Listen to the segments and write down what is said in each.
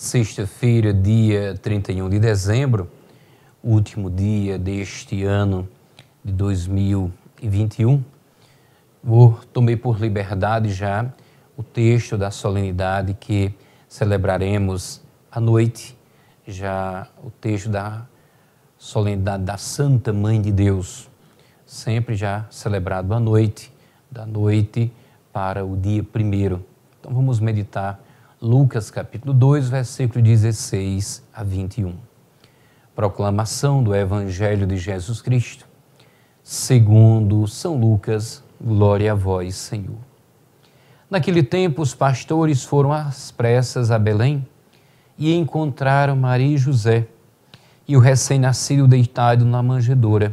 sexta-feira, dia 31 de dezembro, último dia deste ano de 2021. Vou tomei por liberdade já o texto da solenidade que celebraremos à noite, já o texto da solenidade da Santa Mãe de Deus, sempre já celebrado à noite, da noite para o dia primeiro. Então vamos meditar Lucas capítulo 2, versículo 16 a 21. Proclamação do Evangelho de Jesus Cristo, segundo São Lucas, glória a vós, Senhor. Naquele tempo, os pastores foram às pressas a Belém e encontraram Maria e José e o recém-nascido deitado na manjedoura.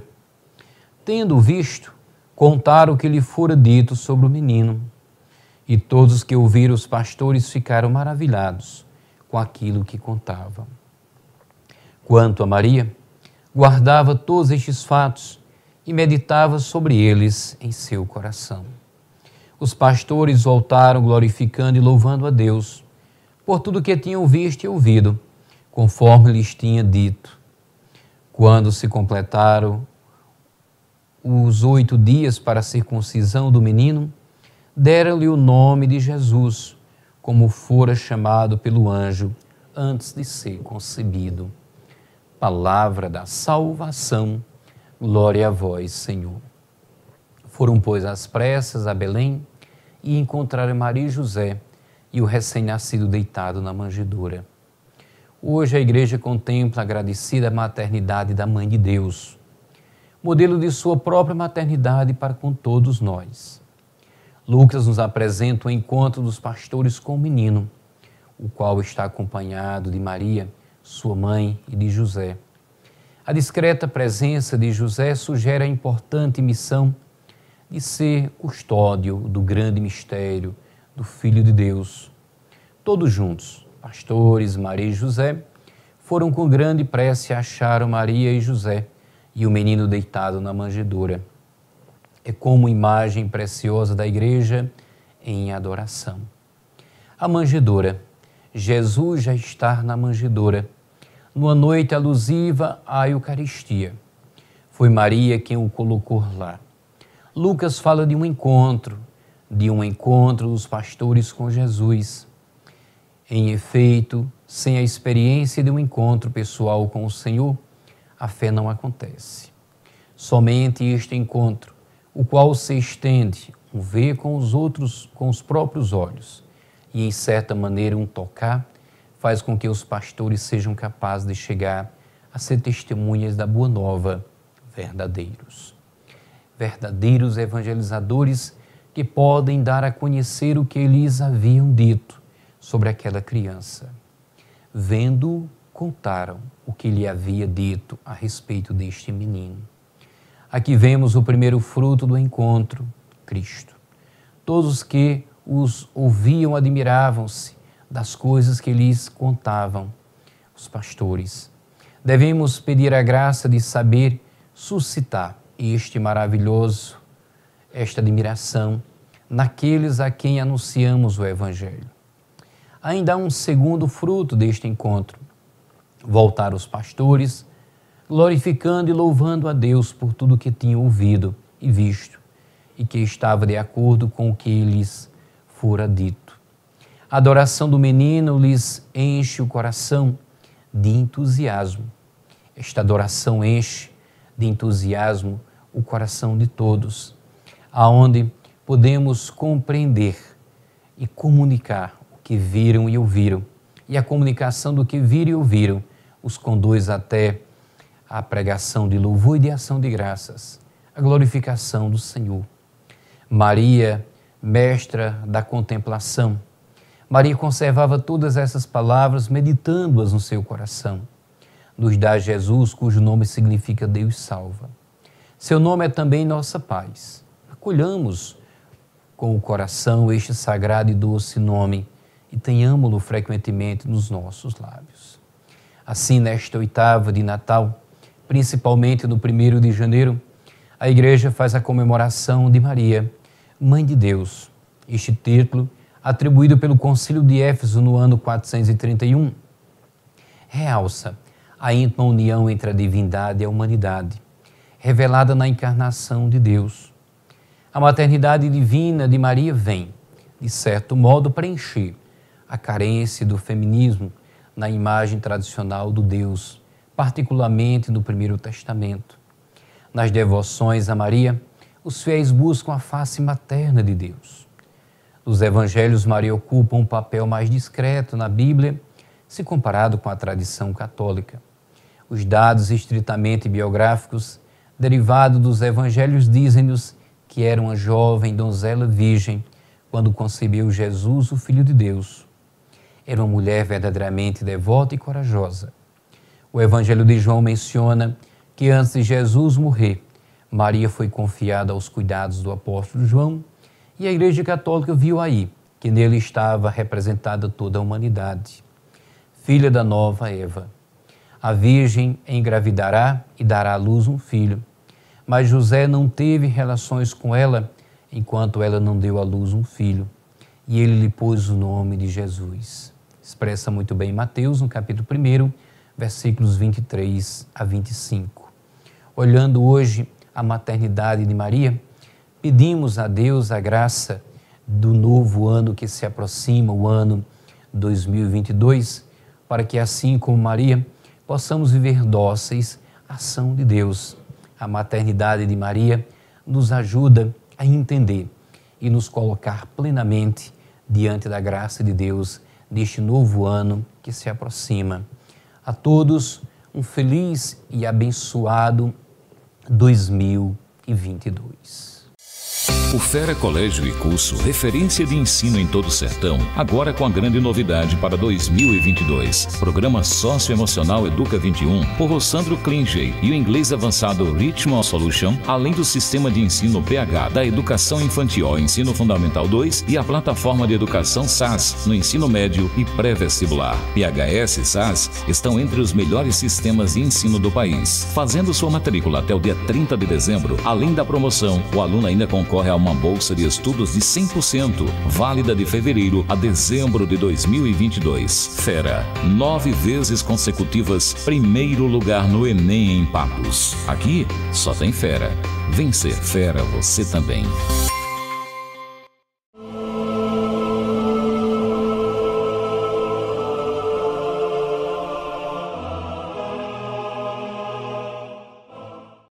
Tendo visto, contaram o que lhe fora dito sobre o menino. E todos que ouviram os pastores ficaram maravilhados com aquilo que contavam. Quanto a Maria, guardava todos estes fatos e meditava sobre eles em seu coração. Os pastores voltaram glorificando e louvando a Deus por tudo que tinham visto e ouvido, conforme lhes tinha dito. Quando se completaram os oito dias para a circuncisão do menino, deram-lhe o nome de Jesus, como fora chamado pelo anjo antes de ser concebido. Palavra da salvação, glória a vós, Senhor. Foram, pois, às pressas a Belém e encontraram Maria e José e o recém-nascido deitado na manjedoura. Hoje a igreja contempla agradecida a maternidade da Mãe de Deus, modelo de sua própria maternidade para com todos nós. Lucas nos apresenta o encontro dos pastores com o menino, o qual está acompanhado de Maria, sua mãe, e de José. A discreta presença de José sugere a importante missão de ser custódio do grande mistério do Filho de Deus. Todos juntos, pastores, Maria e José, foram com grande prece achar Maria e José e o menino deitado na manjedoura é como imagem preciosa da igreja em adoração. A manjedoura. Jesus já está na manjedoura, numa noite alusiva à Eucaristia. Foi Maria quem o colocou lá. Lucas fala de um encontro, de um encontro dos pastores com Jesus. Em efeito, sem a experiência de um encontro pessoal com o Senhor, a fé não acontece. Somente este encontro o qual se estende um ver com os outros, com os próprios olhos, e em certa maneira um tocar, faz com que os pastores sejam capazes de chegar a ser testemunhas da boa nova, verdadeiros. Verdadeiros evangelizadores que podem dar a conhecer o que eles haviam dito sobre aquela criança. Vendo, contaram o que lhe havia dito a respeito deste menino Aqui vemos o primeiro fruto do encontro, Cristo. Todos os que os ouviam admiravam-se das coisas que lhes contavam os pastores. Devemos pedir a graça de saber suscitar este maravilhoso, esta admiração naqueles a quem anunciamos o Evangelho. Ainda há um segundo fruto deste encontro: voltar os pastores glorificando e louvando a Deus por tudo que tinham ouvido e visto, e que estava de acordo com o que lhes fora dito. A adoração do menino lhes enche o coração de entusiasmo. Esta adoração enche de entusiasmo o coração de todos, aonde podemos compreender e comunicar o que viram e ouviram. E a comunicação do que viram e ouviram os conduz até a pregação de louvor e de ação de graças, a glorificação do Senhor. Maria, mestra da contemplação, Maria conservava todas essas palavras, meditando-as no seu coração. Nos dá Jesus, cujo nome significa Deus salva. Seu nome é também nossa paz. Acolhamos com o coração este sagrado e doce nome e tenhamo-lo frequentemente nos nossos lábios. Assim, nesta oitava de Natal, principalmente no primeiro de janeiro, a igreja faz a comemoração de Maria, Mãe de Deus. Este título, atribuído pelo Concílio de Éfeso no ano 431, realça a íntima união entre a divindade e a humanidade, revelada na encarnação de Deus. A maternidade divina de Maria vem, de certo modo, preencher a carência do feminismo na imagem tradicional do Deus particularmente no Primeiro Testamento. Nas devoções a Maria, os fiéis buscam a face materna de Deus. Nos evangelhos, Maria ocupa um papel mais discreto na Bíblia, se comparado com a tradição católica. Os dados estritamente biográficos derivados dos evangelhos dizem-nos que era uma jovem donzela virgem quando concebeu Jesus, o Filho de Deus. Era uma mulher verdadeiramente devota e corajosa o Evangelho de João menciona que antes de Jesus morrer, Maria foi confiada aos cuidados do apóstolo João e a Igreja Católica viu aí que nele estava representada toda a humanidade. Filha da nova Eva, a Virgem engravidará e dará à luz um filho, mas José não teve relações com ela enquanto ela não deu à luz um filho, e ele lhe pôs o nome de Jesus. Expressa muito bem Mateus, no capítulo 1 versículos 23 a 25. Olhando hoje a maternidade de Maria, pedimos a Deus a graça do novo ano que se aproxima, o ano 2022, para que assim como Maria, possamos viver dóceis à ação de Deus. A maternidade de Maria nos ajuda a entender e nos colocar plenamente diante da graça de Deus neste novo ano que se aproxima. A todos um feliz e abençoado 2022. O Fera Colégio e Curso, referência de ensino em todo o sertão, agora com a grande novidade para 2022. Programa Socioemocional Educa 21, por Rossandro Klinger e o inglês avançado Richmond Solution, além do sistema de ensino PH da Educação Infantil Ensino Fundamental 2 e a plataforma de educação SAS no ensino médio e pré-vestibular. PHS e SAS estão entre os melhores sistemas de ensino do país. Fazendo sua matrícula até o dia 30 de dezembro, além da promoção, o aluno ainda concorre a uma bolsa de estudos de 100%, válida de fevereiro a dezembro de 2022. Fera, nove vezes consecutivas, primeiro lugar no Enem em Papos. Aqui só tem fera. Vencer fera você também.